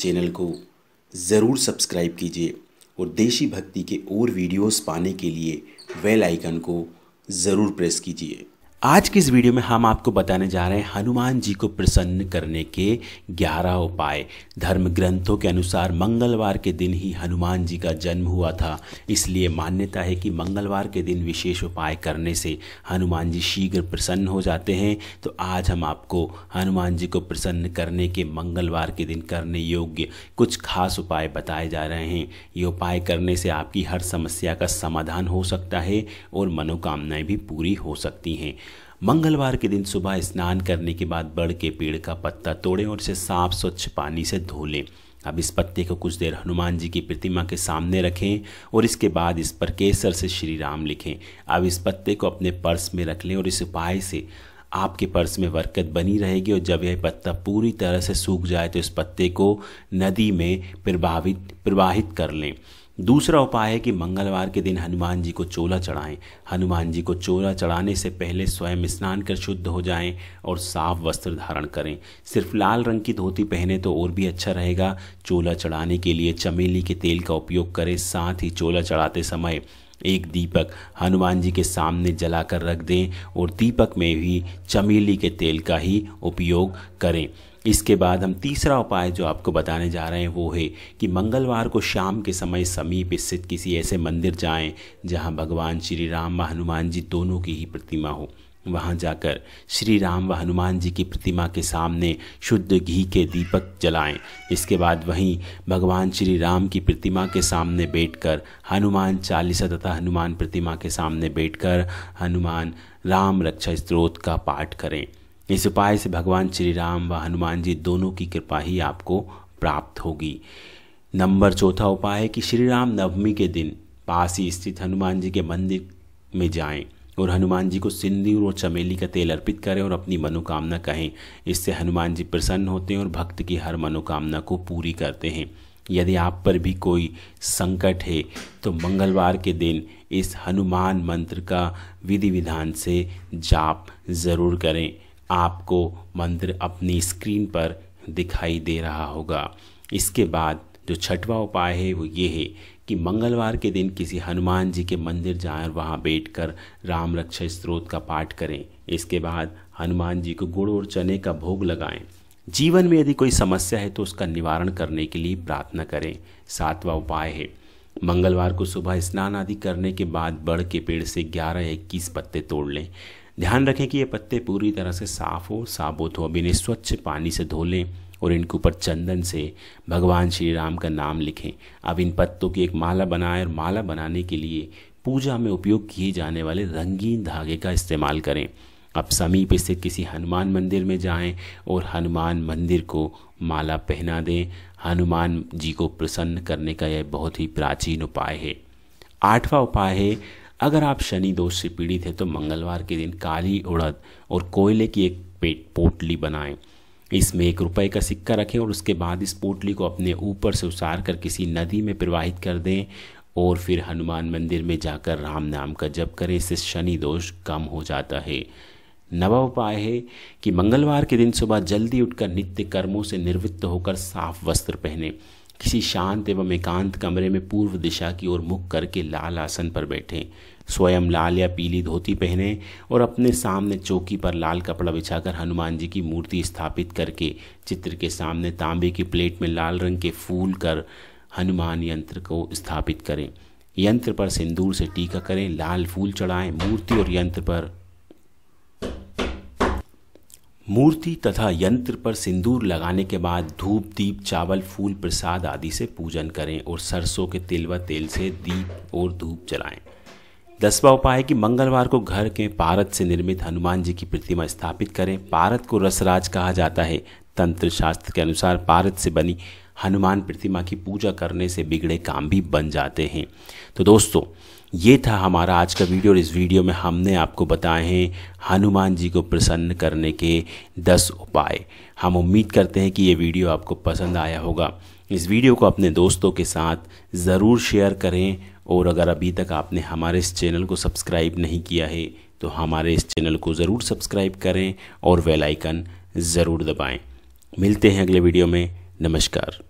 Channel को ज़रूर subscribe कीजिए और देशी भक्ति के और वीडियोस पाने के लिए वेल आइकन को ज़रूर प्रेस कीजिए आज की इस वीडियो में हम आपको बताने जा रहे हैं हनुमान जी को प्रसन्न करने के 11 उपाय धर्म ग्रंथों के अनुसार मंगलवार के दिन ही हनुमान जी का जन्म हुआ था इसलिए मान्यता है कि मंगलवार के दिन विशेष उपाय करने से हनुमान जी शीघ्र प्रसन्न हो जाते हैं तो आज हम आपको हनुमान जी को प्रसन्न करने के मंगलवार के दिन करने योग्य कुछ खास उपाय बताए जा रहे हैं ये उपाय करने से आपकी हर समस्या का समाधान हो सकता है और मनोकामनाएँ भी पूरी हो सकती हैं मंगलवार के दिन सुबह स्नान करने के बाद बड़ के पेड़ का पत्ता तोड़ें और इसे साफ स्वच्छ पानी से धो लें अब इस पत्ते को कुछ देर हनुमान जी की प्रतिमा के सामने रखें और इसके बाद इस पर केसर से श्री राम लिखें अब इस पत्ते को अपने पर्स में रख लें और इस उपाय से आपके पर्स में बरकत बनी रहेगी और जब यह पत्ता पूरी तरह से सूख जाए तो इस पत्ते को नदी में प्रभावित प्रवाहित कर लें दूसरा उपाय है कि मंगलवार के दिन हनुमान जी को चोला चढ़ाएं हनुमान जी को चोला चढ़ाने से पहले स्वयं स्नान कर शुद्ध हो जाएं और साफ वस्त्र धारण करें सिर्फ लाल रंग की धोती पहने तो और भी अच्छा रहेगा चोला चढ़ाने के लिए चमेली के तेल का उपयोग करें साथ ही चोला चढ़ाते समय एक दीपक हनुमान जी के सामने जलाकर रख दें और दीपक में भी चमेली के तेल का ही उपयोग करें इसके बाद हम तीसरा उपाय जो आपको बताने जा रहे हैं वो है कि मंगलवार को शाम के समय समीप स्थित किसी ऐसे मंदिर जाएं जहां भगवान श्री राम व हनुमान जी दोनों की ही प्रतिमा हो वहां जाकर श्री राम व हनुमान जी की प्रतिमा के सामने शुद्ध घी के दीपक जलाएं इसके बाद वहीं भगवान श्री राम की प्रतिमा के सामने बैठकर हनुमान चालीसा तथा हनुमान प्रतिमा के सामने बैठकर हनुमान राम रक्षा स्त्रोत का पाठ करें इस उपाय से भगवान श्री राम व हनुमान जी दोनों की कृपा ही आपको प्राप्त होगी नंबर चौथा उपाय है कि श्री राम नवमी के दिन पास ही स्थित हनुमान जी के मंदिर में जाएं और हनुमान जी को सिंदूर और चमेली का तेल अर्पित करें और अपनी मनोकामना कहें इससे हनुमान जी प्रसन्न होते हैं और भक्त की हर मनोकामना को पूरी करते हैं यदि आप पर भी कोई संकट है तो मंगलवार के दिन इस हनुमान मंत्र का विधि विधान से जाप ज़रूर करें आपको मंत्र अपनी स्क्रीन पर दिखाई दे रहा होगा इसके बाद जो छठवा उपाय है वो ये है कि मंगलवार के दिन किसी हनुमान जी के मंदिर जाएं और वहाँ बैठकर राम रक्षा स्त्रोत का पाठ करें इसके बाद हनुमान जी को गुड़ और चने का भोग लगाएं जीवन में यदि कोई समस्या है तो उसका निवारण करने के लिए प्रार्थना करें सातवां उपाय है मंगलवार को सुबह स्नान आदि करने के बाद बड़ के पेड़ से ग्यारह इक्कीस पत्ते तोड़ लें ध्यान रखें कि ये पत्ते पूरी तरह से साफ हो साबुत हो अब इन्हें स्वच्छ पानी से धो लें और इनके ऊपर चंदन से भगवान श्री राम का नाम लिखें अब इन पत्तों की एक माला बनाएं और माला बनाने के लिए पूजा में उपयोग किए जाने वाले रंगीन धागे का इस्तेमाल करें अब समीप स्थित किसी हनुमान मंदिर में जाएं और हनुमान मंदिर को माला पहना दें हनुमान जी को प्रसन्न करने का यह बहुत ही प्राचीन उपाय है आठवां उपाय है अगर आप शनि दोष से पीड़ित हैं तो मंगलवार के दिन काली उड़द और कोयले की एक पेट पोटली बनाएं इसमें एक रुपए का सिक्का रखें और उसके बाद इस पोटली को अपने ऊपर से उतार कर किसी नदी में प्रवाहित कर दें और फिर हनुमान मंदिर में जाकर राम नाम का जप करें इससे शनि दोष कम हो जाता है नवा उपाय है कि मंगलवार के दिन सुबह जल्दी उठकर नित्य कर्मों से निवृत्त होकर साफ वस्त्र पहने किसी शांत एवं एकांत कमरे में पूर्व दिशा की ओर मुख करके लाल आसन पर बैठें स्वयं लाल या पीली धोती पहने और अपने सामने चौकी पर लाल कपड़ा बिछाकर हनुमान जी की मूर्ति स्थापित करके चित्र के सामने तांबे की प्लेट में लाल रंग के फूल कर हनुमान यंत्र को स्थापित करें यंत्र पर सिंदूर से टीका करें लाल फूल चढ़ाएं मूर्ति और यंत्र पर मूर्ति तथा यंत्र पर सिंदूर लगाने के बाद धूप दीप चावल फूल प्रसाद आदि से पूजन करें और सरसों के तिल व तेल से दीप और धूप जलाएं। दसवा उपाय कि मंगलवार को घर के पारत से निर्मित हनुमान जी की प्रतिमा स्थापित करें पारत को रसराज कहा जाता है तंत्र शास्त्र के अनुसार पारत से बनी हनुमान प्रतिमा की पूजा करने से बिगड़े काम भी बन जाते हैं तो दोस्तों ये था हमारा आज का वीडियो और इस वीडियो में हमने आपको बताए हैं हनुमान जी को प्रसन्न करने के 10 उपाय हम उम्मीद करते हैं कि ये वीडियो आपको पसंद आया होगा इस वीडियो को अपने दोस्तों के साथ ज़रूर शेयर करें और अगर अभी तक आपने हमारे इस चैनल को सब्सक्राइब नहीं किया है तो हमारे इस चैनल को ज़रूर सब्सक्राइब करें और वेलाइकन ज़रूर दबाएँ मिलते हैं अगले वीडियो में नमस्कार